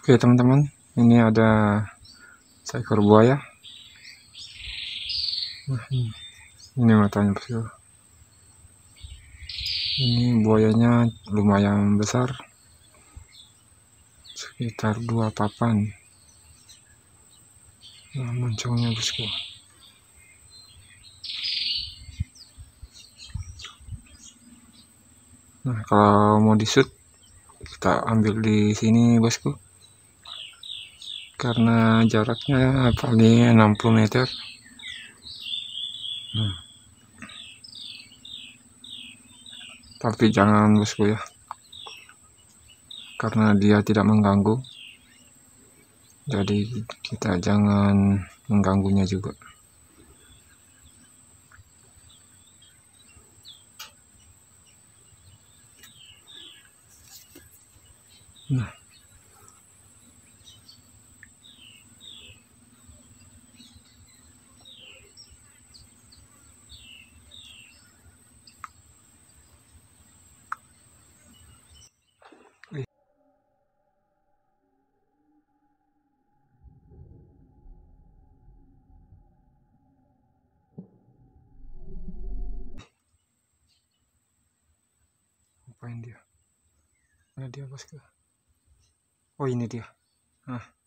Oke teman-teman, ini ada seekor buaya. Wah, ini, ini matanya bersih. Ini buayanya lumayan besar, sekitar dua papan. Nah, munculnya bosku. Nah, kalau mau disut kita ambil di sini bosku karena jaraknya paling 60 meter nah. tapi jangan bosku ya karena dia tidak mengganggu jadi kita jangan mengganggunya juga nah ngapain dia mana dia bosku oh ini dia nah